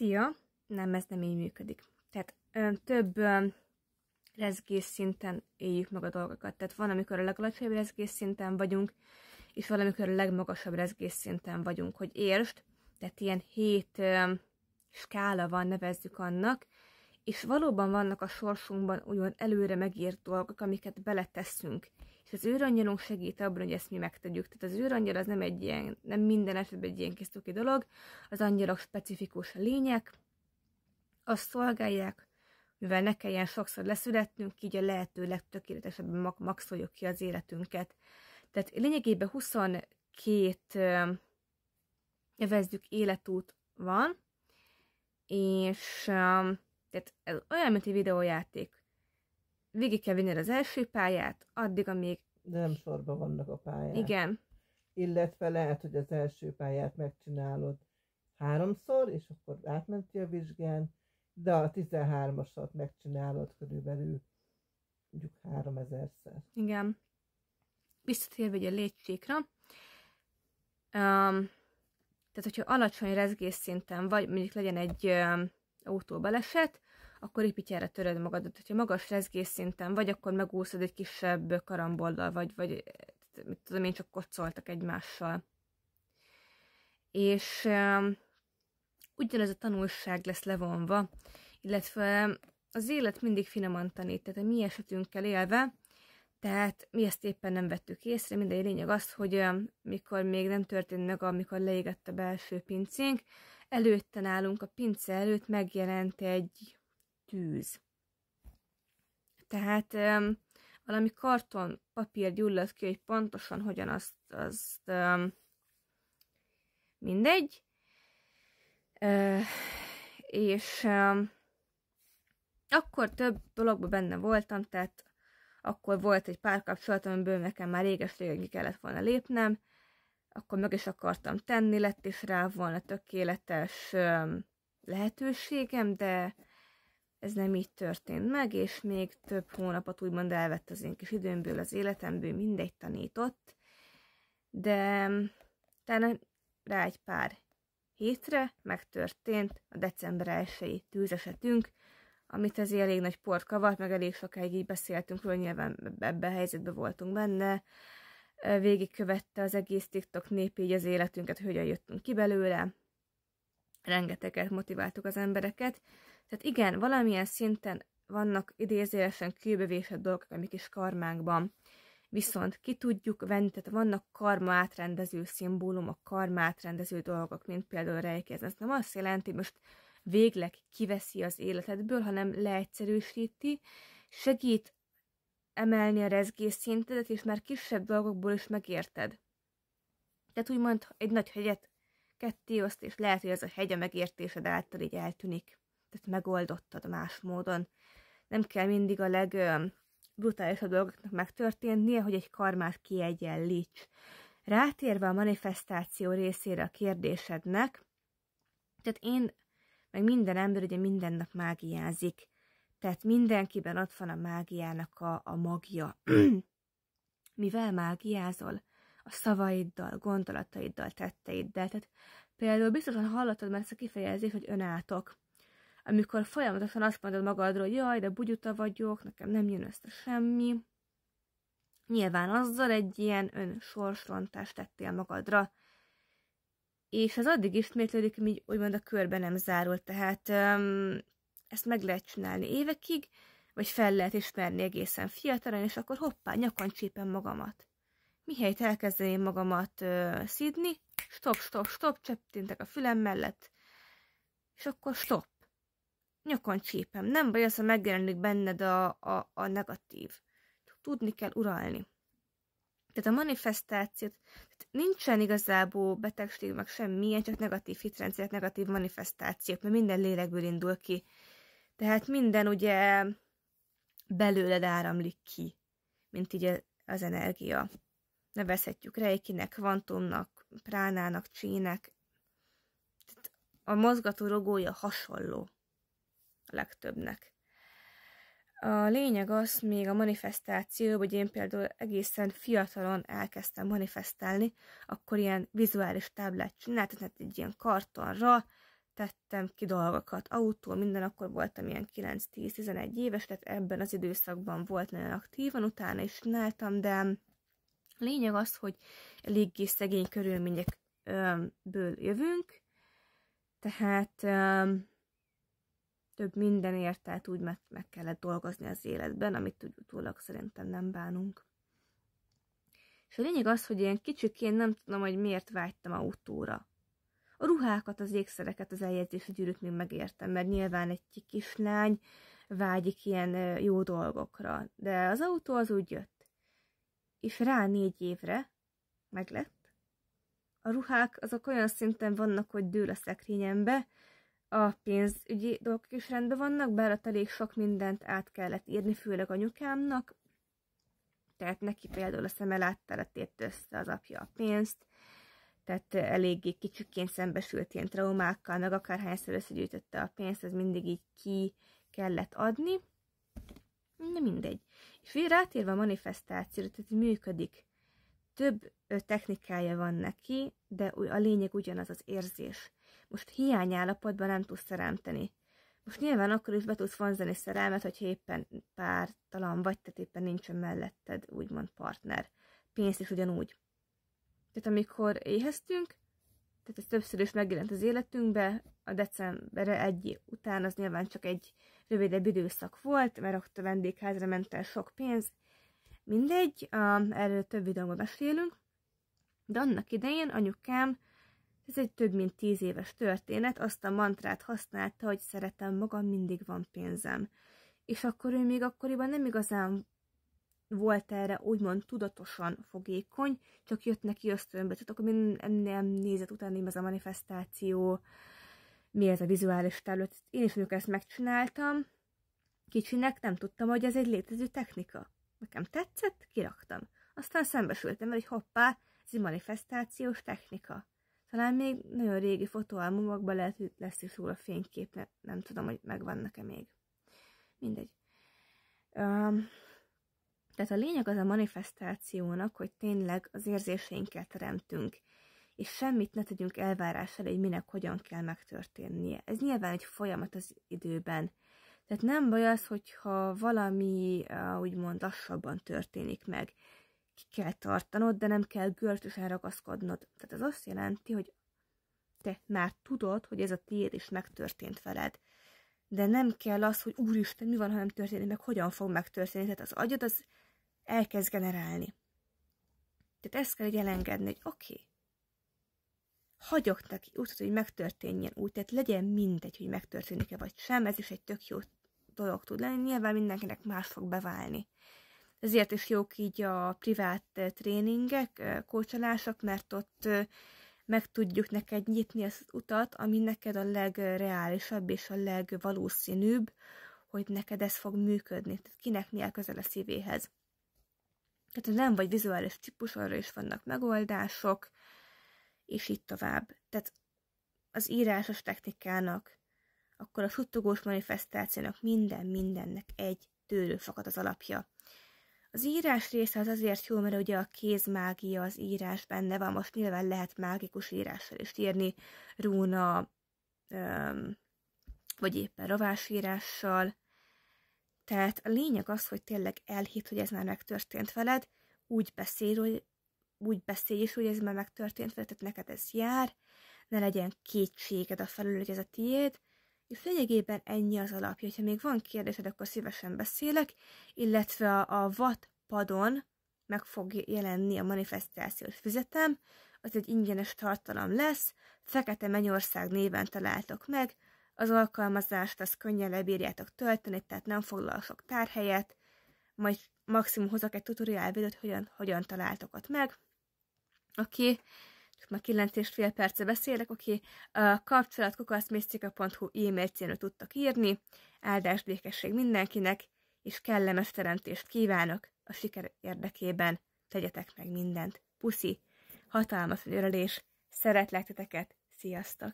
Szia! Nem, ez nem így működik. Tehát több rezgés szinten éljük meg a dolgokat. Tehát van, amikor a legalacsonyabb rezgés szinten vagyunk, és van, amikor a legmagasabb rezgés szinten vagyunk, hogy értsd, tehát ilyen hét skála van, nevezzük annak, és valóban vannak a sorsunkban olyan előre megírt dolgok, amiket beletesszünk, és az őrangyalunk segít abban, hogy ezt mi megtegyük. Tehát az őrangyal az nem egy ilyen, nem minden esetben egy ilyen kis dolog, az angyalok specifikus a lények, azt szolgálják, mivel ne kelljen sokszor leszületnünk, így a lehető legtökéletesebben mag- maxoljuk ki az életünket. Tehát lényegében 22 nevezzük életút van, és um, tehát ez olyan, mint egy videójáték. Végig kell vinni az első pályát, addig, amíg... De nem sorban vannak a pályák. Igen. Illetve lehet, hogy az első pályát megcsinálod háromszor, és akkor átmenti a vizsgán, de a 13-asat megcsinálod körülbelül mondjuk 3000-szer. Igen. Visszatérve ugye a létsékra, um, tehát hogyha alacsony rezgésszinten vagy, mondjuk legyen egy um, autó belesett, akkor építj erre töröd magadat. Ha magas rezgésszinten vagy, akkor megúszod egy kisebb karambollal, vagy, vagy eh, mit tudom én, csak kocoltak egymással. És um, ugyanez a tanulság lesz levonva, illetve az élet mindig finoman tanít, tehát a mi esetünkkel élve, tehát mi ezt éppen nem vettük észre, mindegy lényeg az, hogy mikor még nem történt meg, amikor leégett a belső pincénk, Előtte nálunk a pince előtt megjelent egy tűz. Tehát um, valami karton papír gyulladt ki, hogy pontosan hogyan azt, azt um, mindegy. Uh, és um, akkor több dologban benne voltam, tehát akkor volt egy párkapcsolat, amiből nekem már réges régen ki kellett volna lépnem, akkor meg is akartam tenni, lett is rá volna tökéletes lehetőségem, de ez nem így történt meg, és még több hónapot úgymond elvett az én kis időmből, az életemből, mindegy tanított, de utána rá egy pár hétre megtörtént a december 1-i tűzesetünk, amit azért elég nagy port kavart, meg elég sokáig így beszéltünk hogy nyilván ebbe a helyzetbe voltunk benne, végigkövette az egész TikTok nép így az életünket, hogyan jöttünk ki belőle, rengeteget motiváltuk az embereket. Tehát igen, valamilyen szinten vannak idézélesen kőbevésett dolgok, amik is karmánkban. Viszont ki tudjuk venni, tehát vannak karma átrendező szimbólumok, karma átrendező dolgok, mint például rejkéz. Ez nem azt jelenti, hogy most végleg kiveszi az életedből, hanem leegyszerűsíti, segít emelni a rezgés szintedet, és már kisebb dolgokból is megérted. Tehát úgymond egy nagy hegyet ketté oszt, és lehet, hogy ez a hegy a megértésed által így eltűnik. Tehát megoldottad más módon. Nem kell mindig a leg brutálisabb dolgoknak megtörténnie, hogy egy karmát kiegyenlíts. Rátérve a manifestáció részére a kérdésednek, tehát én, meg minden ember ugye minden nap mágiázik. Tehát mindenkiben ott van a mágiának a, a magja. Mivel mágiázol? A szavaiddal, gondolataiddal, tetteiddel. Tehát például biztosan hallottad már ezt a kifejezést, hogy önátok. Amikor folyamatosan azt mondod magadról, hogy jaj, de bugyuta vagyok, nekem nem jön össze semmi. Nyilván azzal egy ilyen önsorsrontást tettél magadra, és ez addig ismétlődik, míg úgymond a körbe nem zárul. Tehát um, ezt meg lehet csinálni évekig, vagy fel lehet ismerni egészen fiatalon, és akkor hoppá, nyakon csípem magamat. Mihelyt elkezdeném magamat ö, szídni, stop, stop, stop, cseppintek a fülem mellett, és akkor stop. Nyakon csípem. Nem baj az, ha megjelenik benned a, a, a negatív. Tudni kell uralni. Tehát a manifestációt, tehát nincsen igazából betegség, meg semmilyen, csak negatív hitrendszer, negatív manifestációk, mert minden lélekből indul ki. Tehát minden ugye belőled áramlik ki, mint így az energia. Nevezhetjük rejkinek, kvantumnak, pránának, csínek. Tehát a mozgató rogója hasonló a legtöbbnek. A lényeg az még a manifestáció, hogy én például egészen fiatalon elkezdtem manifestálni, akkor ilyen vizuális táblát csináltam, tehát egy ilyen kartonra, tettem ki dolgokat, autó, minden, akkor voltam ilyen 9-10-11 éves, tehát ebben az időszakban volt nagyon aktívan, utána is csináltam, de lényeg az, hogy eléggé szegény körülményekből jövünk, tehát több mindenért, tehát úgy meg, meg kellett dolgozni az életben, amit utólag szerintem nem bánunk. És a lényeg az, hogy ilyen kicsiként nem tudom, hogy miért vágytam autóra. A ruhákat, az ékszereket, az eljegyzési gyűrűt még megértem, mert nyilván egy kislány vágyik ilyen jó dolgokra. De az autó az úgy jött. És rá négy évre meg lett. A ruhák azok olyan szinten vannak, hogy dől a szekrényembe, a pénzügyi dolgok is rendben vannak, bár ott elég sok mindent át kellett írni, főleg anyukámnak, tehát neki például a szeme láttára tépte össze az apja a pénzt, tehát eléggé kicsiként szembesült ilyen traumákkal, meg akárhányszor összegyűjtötte a pénzt, ez mindig így ki kellett adni. Na mindegy. És ugye rátérve a manifestációra, tehát működik. Több technikája van neki, de a lényeg ugyanaz az érzés. Most hiányállapotban nem tudsz teremteni. Most nyilván akkor is be tudsz vonzani szerelmet, hogyha éppen pártalan vagy, tehát éppen nincsen melletted úgymond partner. Pénzt is ugyanúgy. Tehát amikor éheztünk, tehát ez többször is megjelent az életünkbe, a december egy után az nyilván csak egy rövidebb időszak volt, mert ott a vendégházra ment el sok pénz. Mindegy, erről több videóban beszélünk. de annak idején anyukám, ez egy több mint tíz éves történet, azt a mantrát használta, hogy szeretem magam, mindig van pénzem. És akkor ő még akkoriban nem igazán volt erre úgymond tudatosan fogékony, csak jött neki ösztönbe. Tehát akkor nem, nem nézett utána, ez a manifestáció, mi ez a vizuális terület. Én is mondjuk ezt megcsináltam, kicsinek nem tudtam, hogy ez egy létező technika. Nekem tetszett, kiraktam. Aztán szembesültem, hogy hoppá, ez egy manifestációs technika. Talán még nagyon régi fotóalmumokban lehet, hogy lesz is róla fénykép, nem, nem tudom, hogy megvan nekem még. Mindegy. Um, tehát a lényeg az a manifestációnak, hogy tényleg az érzéseinkkel teremtünk, és semmit ne tegyünk elvárással, hogy minek hogyan kell megtörténnie. Ez nyilván egy folyamat az időben. Tehát nem baj az, hogyha valami úgymond lassabban történik meg. Ki kell tartanod, de nem kell görcsösen ragaszkodnod. Tehát ez azt jelenti, hogy te már tudod, hogy ez a tiéd is megtörtént veled. De nem kell az, hogy úristen, mi van, ha nem történik, meg hogyan fog megtörténni. Tehát az agyad az elkezd generálni. Tehát ezt kell egy elengedni, hogy oké, okay, hagyok neki útot, hogy megtörténjen úgy, tehát legyen mindegy, hogy megtörténik-e vagy sem, ez is egy tök jó dolog tud lenni, nyilván mindenkinek más fog beválni. Ezért is jók így a privát eh, tréningek, eh, kócsolások, mert ott eh, meg tudjuk neked nyitni az utat, ami neked a legreálisabb és a legvalószínűbb, hogy neked ez fog működni. Tehát kinek mi a közel a szívéhez tehát nem vagy vizuális típus, arra is vannak megoldások, és így tovább. Tehát az írásos technikának, akkor a suttogós manifestációnak minden mindennek egy tőlő fakad az alapja. Az írás része az azért jó, mert ugye a kézmágia, az írás benne van, most nyilván lehet mágikus írással is írni, rúna, öm, vagy éppen írással, tehát a lényeg az, hogy tényleg elhit, hogy ez már megtörtént veled, úgy beszél, hogy úgy beszélj is, hogy ez már megtörtént veled, tehát neked ez jár, ne legyen kétséged a felül, hogy ez a tiéd, és lényegében ennyi az alapja. Ha még van kérdésed, akkor szívesen beszélek, illetve a, a VAT padon meg fog jelenni a manifestációs füzetem, az egy ingyenes tartalom lesz, Fekete Mennyország néven találtok meg, az alkalmazást azt könnyen lebírjátok tölteni, tehát nem foglal sok tárhelyet, majd maximum hozok egy tutoriál videót, hogyan, hogyan találtok ott meg. Oké, okay. csak már 9 és fél perce beszélek, oké, okay. a kapcsolatkukaszmisztika.hu e-mail címre tudtak írni, áldás békesség mindenkinek, és kellemes teremtést kívánok a siker érdekében, tegyetek meg mindent. Puszi, hatalmas örülés, szeretlek titeket, sziasztok!